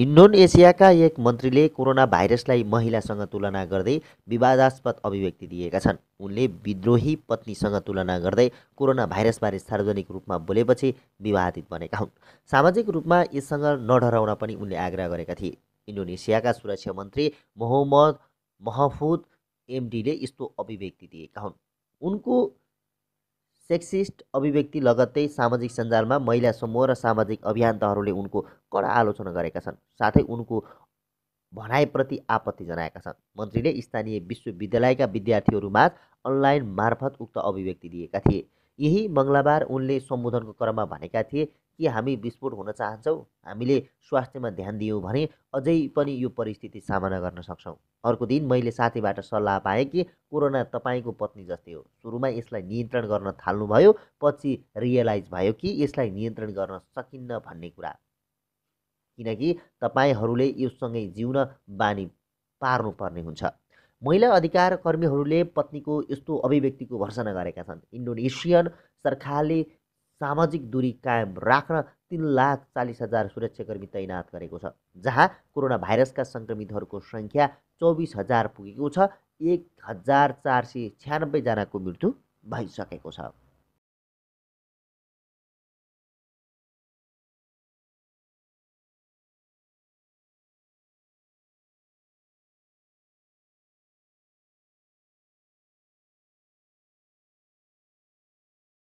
इन्डोनेसियाका एक मन्त्रीले कोरोना भाइरसलाई महिलासँग तुलना गर्दै विवादास्पद अभिव्यक्ति दिएका छन् उनले विद्रोही पत्नीसँग तुलना गर्दै कोरोना भाइरसबारे सार्वजनिक रूपमा बोलेपछि विवादित बनेका हुन् सामाजिक रूपमा यससँग नडराउन पनि उनले आग्रह गरेका थिए इन्डोनेसियाका सुरक्षा मन्त्री मोहम्मद महफुद एमडीले यस्तो अभिव्यक्ति दिएका हुन् उनको सेक्सिस्ट अभिव्यक्ति लगत्तै सामाजिक सञ्जालमा महिला समूह र सामाजिक अभियन्ताहरूले उनको कडा आलोचना गरेका छन् साथै उनको भनाइप्रति आपत्ति जनाएका छन् मन्त्रीले स्थानीय विश्वविद्यालयका विद्यार्थीहरूमाझ अनलाइन मार्फत उक्त अभिव्यक्ति दिएका थिए यही मङ्गलबार उनले सम्बोधनको क्रममा भनेका थिए कि हामी विस्फोट हुन चाहन्छौँ हामीले स्वास्थ्यमा ध्यान दियौँ भने अझै पनि यो परिस्थिति सामना गर्न सक्छौँ अर्को दिन मैले साथीबाट सल्लाह पाएँ कि कोरोना तपाईँको पत्नी जस्तै हो सुरुमा यसलाई नियन्त्रण गर्न थाल्नुभयो पछि रियलाइज भयो कि यसलाई नियन्त्रण गर्न सकिन्न भन्ने कुरा किनकि तपाईँहरूले योसँगै जिउन बानी पार्नुपर्ने हुन्छ महिला अधिकार कर्मीहरूले पत्नीको यस्तो अभिव्यक्तिको भर्सना गरेका छन् इन्डोनेसियन सरकारले सामाजिक दूरी कायम राख्न तिन लाख चालिस हजार सुरक्षाकर्मी तैनात गरेको छ जहाँ कोरोना भाइरसका सङ्क्रमितहरूको सङ्ख्या चौबिस हजार पुगेको छ एक हजार चार सय छ्यानब्बेजनाको मृत्यु भइसकेको छ